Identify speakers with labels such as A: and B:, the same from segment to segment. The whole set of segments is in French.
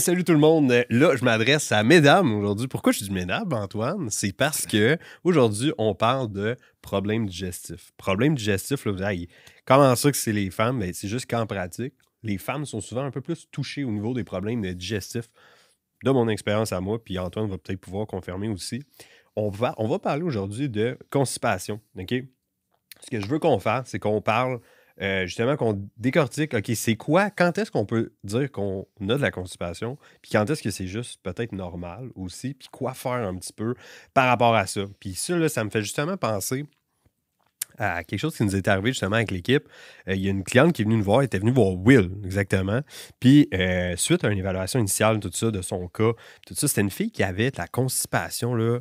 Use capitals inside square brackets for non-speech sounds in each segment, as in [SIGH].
A: salut tout le monde. Euh, là, je m'adresse à mesdames aujourd'hui. Pourquoi je dis mesdames, Antoine? C'est parce que aujourd'hui, on parle de problèmes digestifs. Problèmes digestifs, là, vous allez, comment ça que c'est les femmes? Ben, c'est juste qu'en pratique, les femmes sont souvent un peu plus touchées au niveau des problèmes digestifs. De mon expérience à moi, puis Antoine va peut-être pouvoir confirmer aussi. On va, on va parler aujourd'hui de constipation. OK? Ce que je veux qu'on fasse, c'est qu'on parle euh, justement, qu'on décortique, OK, c'est quoi, quand est-ce qu'on peut dire qu'on a de la constipation, puis quand est-ce que c'est juste peut-être normal aussi, puis quoi faire un petit peu par rapport à ça. Puis ça, ça me fait justement penser à quelque chose qui nous est arrivé justement avec l'équipe. Euh, il y a une cliente qui est venue nous voir, elle était venue voir Will, exactement. Puis, euh, suite à une évaluation initiale, tout ça, de son cas, tout ça, c'était une fille qui avait la constipation, là,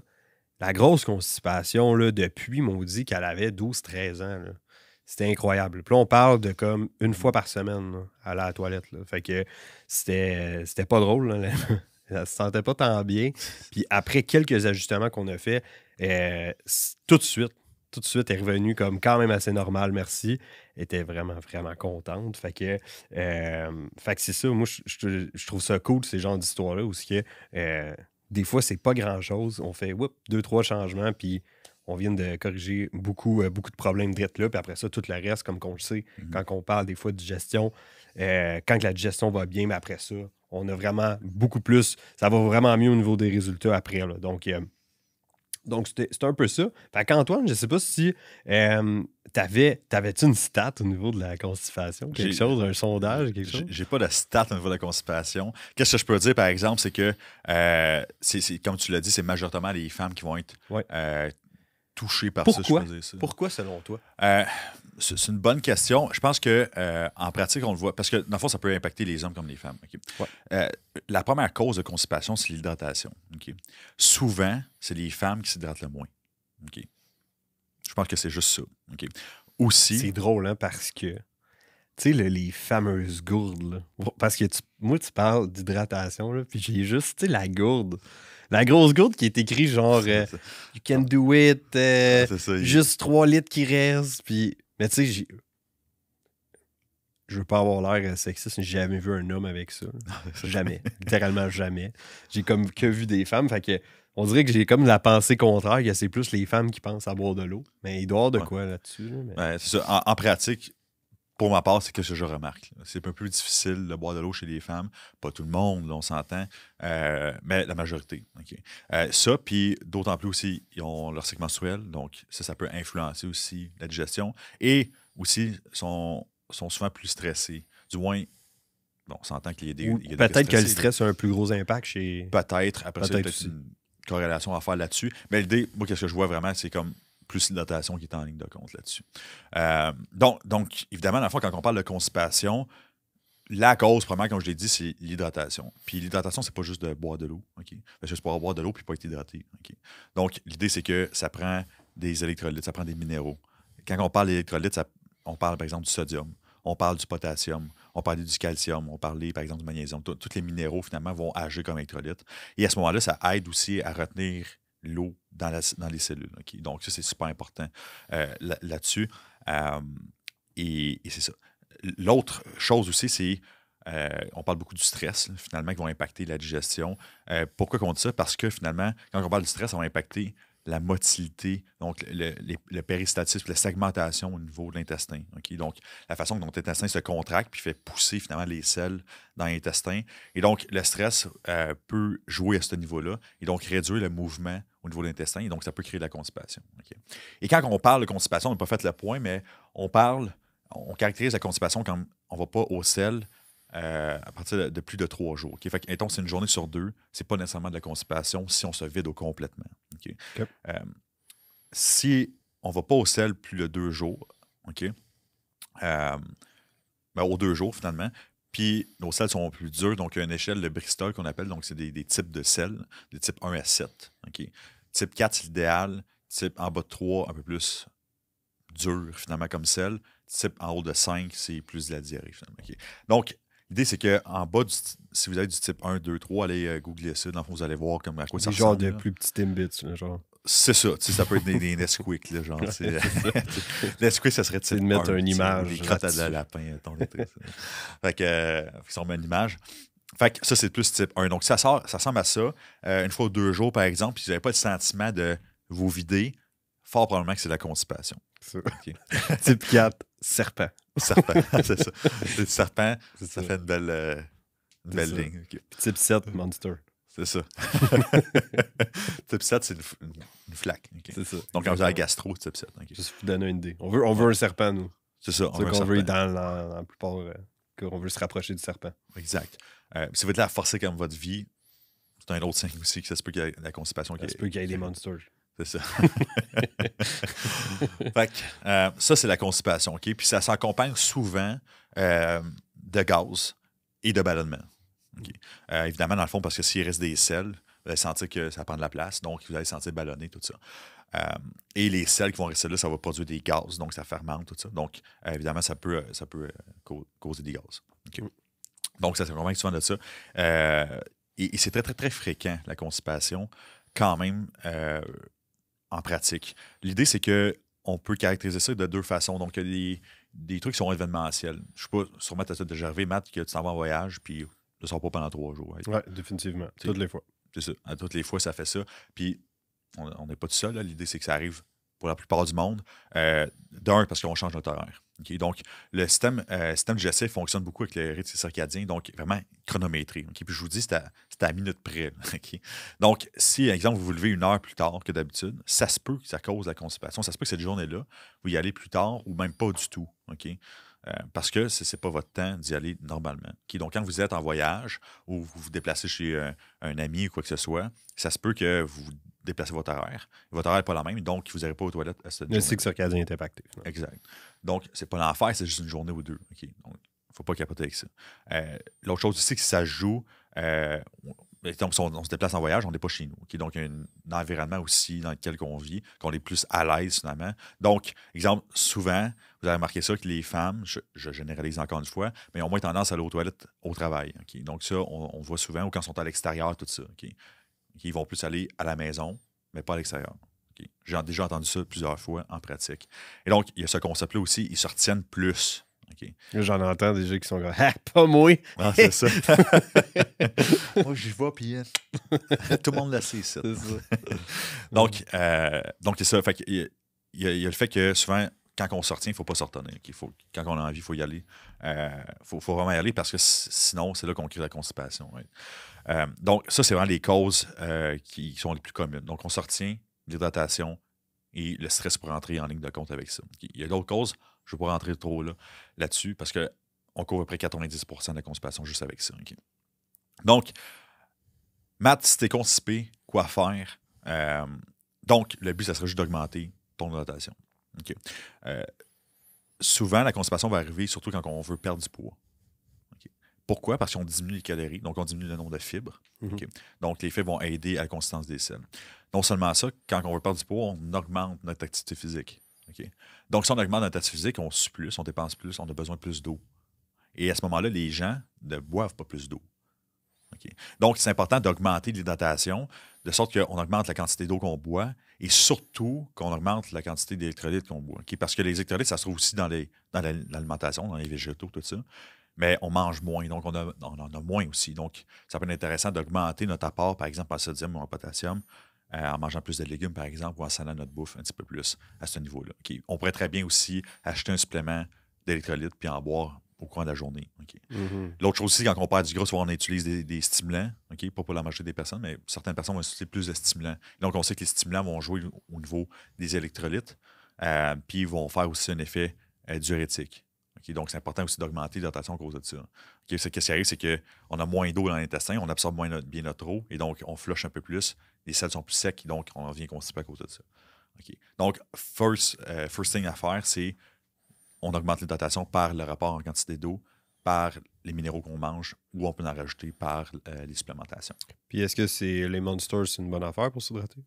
A: la grosse constipation, là, depuis, dit qu'elle avait 12-13 ans. C'était incroyable. Puis là, on parle de comme une mm. fois par semaine à la toilette. Fait que c'était, euh, pas drôle. [LAUGHS] ça se sentait pas tant bien. Puis après quelques ajustements qu'on a fait, euh, tout de suite, tout de suite est revenu comme quand même assez normal, merci. Était vraiment, vraiment contente. Fait que, euh, que c'est ça, moi, je, trouve ça cool, ces genres d'histoires-là, où que, des fois, c'est pas grand-chose. On fait deux, trois changements, puis on vient de corriger beaucoup, euh, beaucoup de problèmes d'être là. Puis après ça, tout le reste, comme on le sait, mhm. quand on parle des fois de digestion, euh, quand la digestion va bien, mais après ça, on a vraiment beaucoup plus. Ça va vraiment mieux au niveau des résultats après. Euh, donc, c'était c'est un peu ça. Fait qu'Antoine, je ne sais pas si tu avais tu une stat au
B: niveau de la constipation? Quelque chose, un sondage, quelque chose? J'ai pas de stat au niveau de la constipation. Qu'est-ce que je peux dire, par exemple, c'est que, c'est, comme tu l'as dit, c'est majoritairement les femmes qui vont être touché par ce ça, je Pourquoi, selon toi? Euh, c'est une bonne question. Je pense que euh, en pratique, on le voit, parce que dans le fond, ça peut impacter les hommes comme les femmes. Euh, la première cause de constipation, c'est l'hydratation. Souvent, c'est les femmes qui s'hydratent le moins. Je pense que c'est juste ça. Aussi. C'est drôle, hein, parce
A: que. Tu sais, les fameuses gourdes, Parce que moi, tu parles d'hydratation, puis j'ai juste, tu sais, la gourde. La grosse goutte qui est écrite genre euh, You can do it, euh, juste 3 litres qui restent. Puis, mais tu sais, je veux pas avoir l'air euh, sexiste, mais j'ai jamais vu un homme avec [LAUGHS] ça. jamais. Littéralement jamais. J'ai comme que vu des femmes. Fait que on dirait que j'ai comme la pensée contraire,
B: que c'est plus les
A: femmes qui pensent à boire de l'eau. Mais il doit de quoi là-dessus.
B: Là, mais... en, pratique, pour ma part, c'est que ce que je remarque. C'est un peu plus difficile de boire de l'eau chez les femmes. Pas tout le monde, on s'entend, euh, mais la majorité. Euh, ça, puis d'autant plus aussi, ils ont leur cycle menstruel, donc ça, ça peut influencer aussi la digestion. Et aussi, sont, sont souvent plus stressés. Du moins, bon, on s'entend qu'il y a des. Peut-être que le stress a un plus gros impact chez. Peut-être. Après peut-être une corrélation à faire là-dessus. Mais l'idée, moi, qu'est-ce que je vois vraiment, c'est comme plus l'hydratation qui est en ligne de compte là-dessus. Euh, donc, donc, évidemment, la fois, quand on parle de constipation, la cause, première, comme je l'ai dit, c'est l'hydratation. Puis l'hydratation, c'est pas juste de boire de l'eau. ok. Ben, c'est juste pouvoir boire de l'eau puis pas être hydraté. Donc, l'idée, c'est que ça prend des électrolytes, ça prend des minéraux. Quand on parle d'électrolytes, on parle, par exemple, du sodium, on parle du potassium, on parle du calcium, on parle par exemple, du magnésium. Tous les minéraux, finalement, vont agir comme électrolytes. Et à ce moment-là, ça aide aussi à retenir l'eau dans, les cellules. Donc, ça, c'est super important euh, là-dessus. Euh, et, c'est ça. L'autre chose aussi, c'est euh, on parle beaucoup du stress, finalement, qui va impacter la digestion. pourquoi on dit ça? Parce que finalement, quand on parle du stress, ça va impacter la motilité, donc le, péristatisme, la segmentation au niveau de l'intestin. Donc, la façon dont l'intestin se contracte puis fait pousser finalement les selles dans l'intestin. Et donc, le stress peut jouer à ce niveau-là et donc réduire le mouvement au niveau de l'intestin, et donc ça peut créer de la constipation. Et quand on parle de constipation, on n'a pas fait le point, mais on parle, on caractérise la constipation comme on ne va pas au sel euh, à partir de, plus de trois jours. Okay. Fait que, c'est une journée sur deux, c'est pas nécessairement de la constipation si on se vide complètement. Euh, si on ne va pas au sel plus de deux jours, OK? Euh, ben, deux jours, finalement. Puis nos sels sont plus durs, donc il y a une échelle de Bristol qu'on appelle, donc c'est des, types de sels, des types 1 à 7. Type 4, c'est l'idéal. Type en bas de 3, un peu plus dur, finalement, comme celle. Type en haut de 5, c'est plus de la diarrhée, finalement. Donc, l'idée, c'est qu'en bas, si vous avez du type 1, 2, 3, allez euh, googler ça. Dans le vous allez voir comme à quoi ça ressemble. genre de plus
A: petit Timbits, genre.
B: C'est ça. Ça peut être des, des [LAUGHS] Nesquik, là, genre. [LAUGHS] Nesquik, ça serait type de mettre une image. crottes à de la lapin, fait que, si on met une image. Fait que ça, c'est plus type 1. Donc, ça, ça ressemble à ça. Euh, une fois ou deux jours, par exemple, si vous n'avez pas le sentiment de vous vider, fort probablement que c'est de la constipation. type [LAUGHS] 4, serpent. [LAUGHS] Serpent, c'est ça. serpent, ça, fait une belle, euh, ligne. Type 7, monster. C'est ça. [LAUGHS] type 7, c'est une, flaque.
A: C'est ça. Donc, quand vous avez la gastro, type 7. Juste vous donner une idée. On veut, on veut un serpent, nous. C'est ça. on veut dans
B: la, dans la plupart. Euh, qu'on veut se rapprocher du serpent. Exact. Euh, si vous là à forcer comme votre vie, c'est un autre signe aussi que ça se peut qu'il y ait la constipation. Ça se peut qu'il y ait des monsters. C'est ça. [LAUGHS] fait euh, ça, c'est la constipation, Puis ça s'accompagne souvent euh, de gaz et de ballonnement. évidemment, dans le fond, parce que s'il reste des selles, vous allez sentir que ça prend de la place, donc vous allez sentir ballonner, tout ça. Euh, et les sels qui vont rester là, ça va produire des gaz, donc ça fermente, tout ça. Donc, euh, évidemment, ça peut, euh, ça peut causer des gaz. Mm. Donc, ça se convainc souvent de ça. et, c'est très, très, très fréquent, la constipation, quand même, en pratique. L'idée, c'est que on peut caractériser ça de deux façons. Donc, il y a des, trucs qui sont événementiels. Je sais pas, sûrement, tu as déjà arrivé, Matt, que tu t'en vas en voyage, puis ne sors pas pendant trois jours. Hein. Oui, définitivement. Toutes les fois. C'est ça. À toutes les fois, ça fait ça. Puis, on n'est pas tout seul. L'idée, c'est que ça arrive pour la plupart du monde. Euh, D'un, parce qu'on change notre horaire. Donc, le système, euh, fonctionne beaucoup avec les rythme circadien, donc vraiment chronométrie. Puis je vous dis, c'est à, minute près. [LAUGHS] Donc, si, par exemple, vous vous levez une heure plus tard que d'habitude, ça se peut que ça cause la constipation. Ça se peut que cette journée-là, vous y allez plus tard ou même pas du tout. Euh, parce que ce n'est pas votre temps d'y aller normalement. Donc, quand vous êtes en voyage ou vous vous déplacez chez euh, un, ami ou quoi que ce soit, ça se peut que vous déplacez votre horaire. Votre horaire n'est pas la même, donc vous n'irez pas aux toilettes à cette Le cycle circadien est impacté. Exact. Donc, ce n'est pas l'enfer, c'est juste une journée ou deux. Donc, il ne faut pas capoter avec ça. Euh, l'autre chose aussi, que ça joue, euh, on, se déplace en voyage, on n'est pas chez nous. Donc, il y a un environnement aussi dans lequel on vit, qu'on est plus à l'aise finalement. Donc, exemple, souvent, vous avez remarqué ça que les femmes, je, généralise encore une fois, mais ont moins tendance à aller aux toilettes au travail. Donc, ça, on, voit souvent, ou quand ils sont à l'extérieur, tout ça. Ils vont plus aller à la maison, mais pas à l'extérieur. J'ai déjà entendu ça plusieurs fois en pratique. Et donc, il y a ce concept-là aussi, ils se retiennent plus. J'en entends des qui sont ah, pas
A: moi. Ah, c'est ça. [LAUGHS] moi, j'y vois puis euh,
B: [LAUGHS] tout le monde l'a sait, ça. donc, euh, donc c'est ça. Fait il y, a le fait que souvent, quand on se il ne faut pas se quand on a envie, il faut y aller. Il euh, faut, vraiment y aller parce que sinon, c'est là qu'on crée la constipation. Euh, donc, ça, c'est vraiment les causes euh, qui sont les plus communes. Donc, on se l'hydratation et le stress pour entrer en ligne de compte avec ça. Il y a d'autres causes, je ne vais pas rentrer trop là-dessus parce qu'on couvre à peu près 90 de la constipation juste avec ça. Donc, Matt, si tu es constipé, quoi faire? donc, le but, ça serait juste d'augmenter ton hydratation. Euh, souvent, la constipation va arriver surtout quand on veut perdre du poids. Pourquoi? Parce qu'on diminue les calories, donc on diminue le nombre de fibres. Mhm. Donc, les fibres vont aider à la consistance des selles. Non seulement ça, quand on veut perdre du poids, on augmente notre activité physique. Donc, si on augmente notre activité physique, on sue plus, on dépense plus, on a besoin de plus d'eau. Et à ce moment-là, les gens ne boivent pas plus d'eau. Donc, c'est important d'augmenter l'hydratation de sorte qu'on augmente la quantité d'eau qu'on boit et surtout qu'on augmente la quantité d'électrolytes qu'on boit. Parce que les électrolytes, ça se trouve aussi dans l'alimentation, dans, les végétaux, tout ça. Mais on mange moins, donc on, en a moins aussi. Donc, ça peut être intéressant d'augmenter notre apport, par exemple, en sodium ou en potassium, euh, en mangeant plus de légumes, par exemple, ou en salant notre bouffe un petit peu plus à ce niveau-là. On pourrait très bien aussi acheter un supplément d'électrolytes puis en boire au courant de la journée. Mhm. L'autre chose aussi, quand on perd du gras, souvent on utilise des, stimulants, pas pour la majorité des personnes, mais certaines personnes vont utiliser plus de stimulants. Donc, on sait que les stimulants vont jouer au niveau des électrolytes, euh, puis ils vont faire aussi un effet euh, diurétique. donc, c'est important aussi d'augmenter l'hydratation à cause de ça. ce qui arrive, c'est qu'on a moins d'eau dans l'intestin, on absorbe moins bien notre eau, et donc on flush un peu plus, les selles sont plus secs, donc on vient constipé à cause de ça. Donc, first, euh, first thing à faire, c'est on augmente l'hydratation par le rapport en quantité d'eau, par les minéraux qu'on mange, ou on peut en rajouter par euh, les supplémentations. Puis est-ce que c'est les monsters, c'est une bonne affaire pour s'hydrater?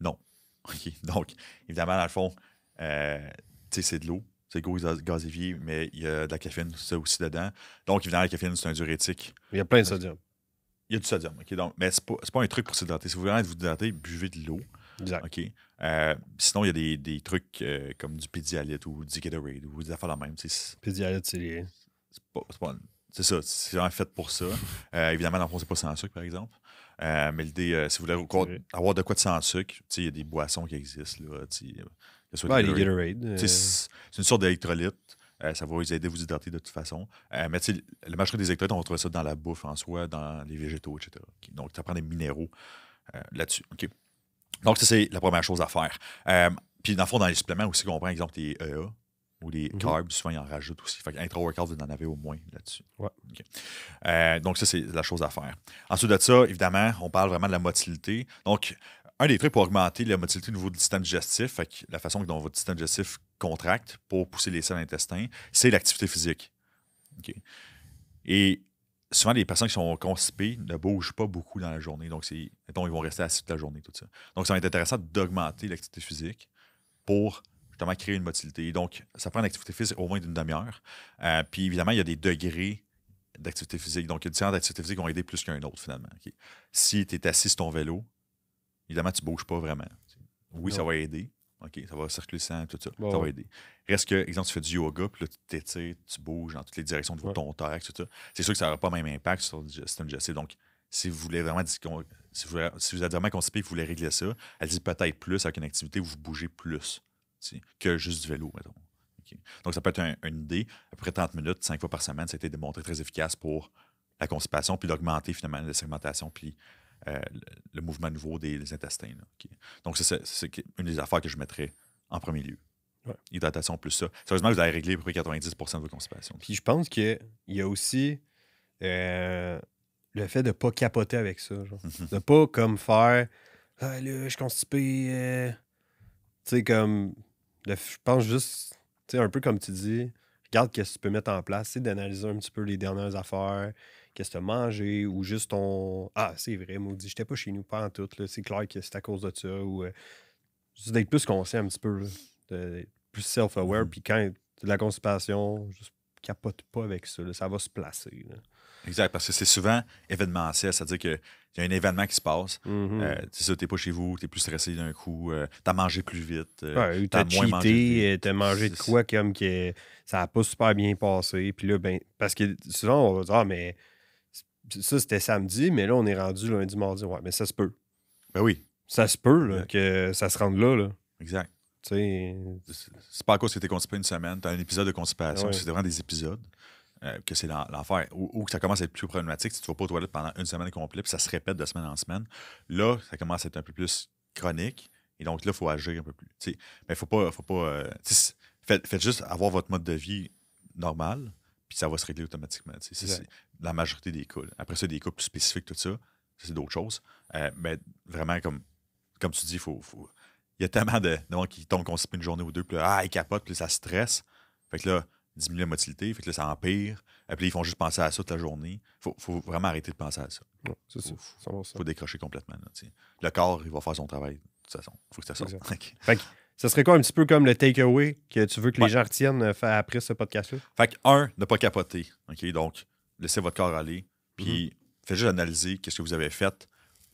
B: Non. [LAUGHS] OK. Donc, évidemment, dans le fond, euh, c'est de l'eau, c'est gazévier, mais il y a de la caféine ça aussi dedans. Donc, évidemment, la caféine, c'est un diurétique. Il y a plein de sodium. Il y a du sodium, OK? Donc, mais ce n'est pas, un truc pour s'hydrater. Si vous voulez vous hydrater, buvez de l'eau. Exact. Euh, sinon, il y a des, des trucs euh, comme du Pedialyte ou du Gatorade ou des affaires la même. Pedialyte, c'est C'est ça, c'est vraiment fait pour ça. Euh, évidemment, dans le fond, c'est pas sans sucre, par exemple. mais l'idée, si vous voulez avoir de quoi de sans sucre, il y a des boissons qui existent. Là, que soit Gatorade. C'est une sorte d'électrolyte. ça va vous aider à vous hydrater de toute façon. Euh, mais la marché des électrolytes, on va ça dans la bouffe en soi, dans les végétaux, etc. Donc, ça prend des minéraux là-dessus. OK. Donc, ça, c'est la première chose à faire. Euh, puis, dans le fond, dans les suppléments aussi, qu'on prend, exemple, les EA ou les mhm. carbs, souvent, ils en rajoutent aussi. Fait intra-workout, vous en avez au moins là-dessus. Euh, donc, ça, c'est la chose à faire. Ensuite de ça, évidemment, on parle vraiment de la motilité. Donc, un des trucs pour augmenter la motilité au niveau du système digestif, fait la façon dont votre système digestif contracte pour pousser les selles intestins c'est l'activité physique. ok Et souvent, les personnes qui sont constipées ne bougent pas beaucoup dans la journée. Donc, ils vont rester assis toute la journée, tout ça. Donc, ça va être intéressant d'augmenter l'activité physique pour justement créer une motilité. Donc, ça prend une activité physique au moins d'une demi-heure. Euh, puis, évidemment, il y a des degrés d'activité physique. Donc, il y a différentes activités physiques qui vont aider plus qu'un autre, finalement. Si tu es assis sur ton vélo, évidemment, tu ne bouges pas vraiment. Oui, ça va aider, OK, ça va circuler le tout ça. Ça va aider. Reste que, exemple, tu fais du yoga, puis là, tu t'étires, tu bouges dans toutes les directions de ton torse, tout ça. C'est sûr que ça n'aura pas le même impact sur le système digestif. Donc, si vous voulez vraiment si vous, êtes vraiment constipé et que vous voulez régler ça, elle dit peut-être plus avec une activité où vous bougez plus que juste du vélo, mettons. Donc, ça peut être une idée. Après 30 minutes, 5 fois par semaine, ça a été démontré très efficace pour la constipation, puis d'augmenter finalement la segmentation, puis euh, le mouvement nouveau des, intestins. Donc, c'est une des affaires que je mettrais en premier lieu. Hydratation plus ça. Sérieusement, vous allez régler à peu près 90 de vos constipations. Puis je pense qu'il y a aussi euh, le fait de ne pas capoter
A: avec ça. Mhm. De ne pas comme faire ah, je suis constipé. Euh. Tu comme. Je pense juste, tu sais, un peu comme tu dis, regarde ce que tu peux mettre en place, d'analyser un petit peu les dernières affaires, qu'est-ce que tu as mangé, ou juste ton. Ah, c'est vrai, maudit, j'étais pas chez nous, pas en tout, c'est clair que c'est à cause de ça, ou. Euh, juste d'être plus conscient un petit peu, de, plus self-aware, mm. puis quand de la constipation, juste capote pas avec ça, ça va se placer.
B: Exact, parce que c'est souvent événementiel, c'est-à-dire qu'il y a un événement qui se passe. Tu sais, tu c'est t'es pas chez vous, t'es plus stressé d'un coup, Tu euh, t'as mangé plus vite. Tu euh, as t'as, moins mangé.
A: mangé t'as mangé de quoi comme que ça a pas super bien passé. Puis là, ben, parce que souvent on va dire, ah, mais ça, c'était samedi, mais là, on
B: est rendu lundi, mardi. Ouais, mais ça se peut. Ben oui. Ça se peut que ça se rende là. là. Exact. C'est pas à cause que t'es constipé une semaine, tu as un épisode de constipation, c'est vraiment des épisodes. Euh, que c'est l'enfer, ou, que ça commence à être plus problématique si tu ne vas pas aux toilettes pendant une semaine complète, puis ça se répète de semaine en semaine. Là, ça commence à être un peu plus chronique, et donc là, il faut agir un peu plus. mais il faut pas. pas euh, faites, juste avoir votre mode de vie normal, puis ça va se régler automatiquement. C'est la majorité des cas. Après ça, des coups plus spécifiques, tout ça, c'est d'autres choses. Euh, mais vraiment, comme, comme tu dis, il faut, il y a tellement de, gens qui tombent constipés une journée ou deux, puis là, ah, ils capotent, puis ça stresse. Fait que là, diminue la motilité, fait que là, ça empire. Et puis ils font juste penser à ça toute la journée. Faut, faut vraiment arrêter de penser à ça. faut, décrocher complètement. le corps, il va faire son travail. De toute façon, faut que ça sorte. [LAUGHS]
A: Ce serait quoi un petit peu comme le takeaway que tu veux que les gens retiennent euh, après ce podcast-là?
B: Fait que, un, ne pas capoter. OK? Donc, laissez votre corps aller. Puis, mhm. faites juste analyser qu'est-ce que vous avez fait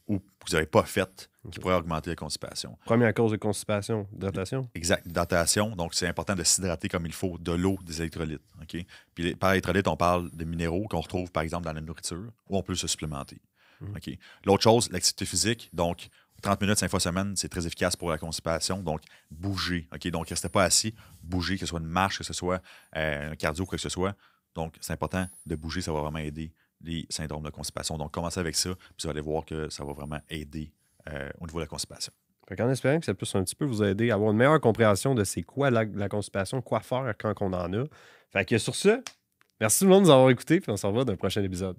B: ou que vous n'avez pas fait qui pourrait augmenter la constipation.
A: Première cause de constipation, datation.
B: Exact, Datation. Donc, c'est important de s'hydrater comme il faut, de l'eau, des électrolytes. OK? Puis par électrolytes, on parle des minéraux qu'on retrouve, par exemple, dans la nourriture, où on peut se supplémenter. Mhm. OK? L'autre chose, l'activité physique. Donc, 30 minutes, 5 fois semaine, c'est très efficace pour la constipation. Donc, bougez. OK? Donc, restez pas assis, bougez, que ce soit une marche, que ce soit euh, un cardio, quoi que ce soit. Donc, c'est important de bouger, ça va vraiment aider les syndromes de constipation. Donc, commencez avec ça, puis vous allez voir que ça va vraiment aider euh, au niveau de la constipation.
A: Fait en espérant que ça puisse un petit peu vous aider à avoir une meilleure compréhension de c'est quoi la, constipation, quoi faire quand on en a. Fait que sur ce, merci tout le monde de nous avoir écoutés, puis on se revoit dans le prochain épisode.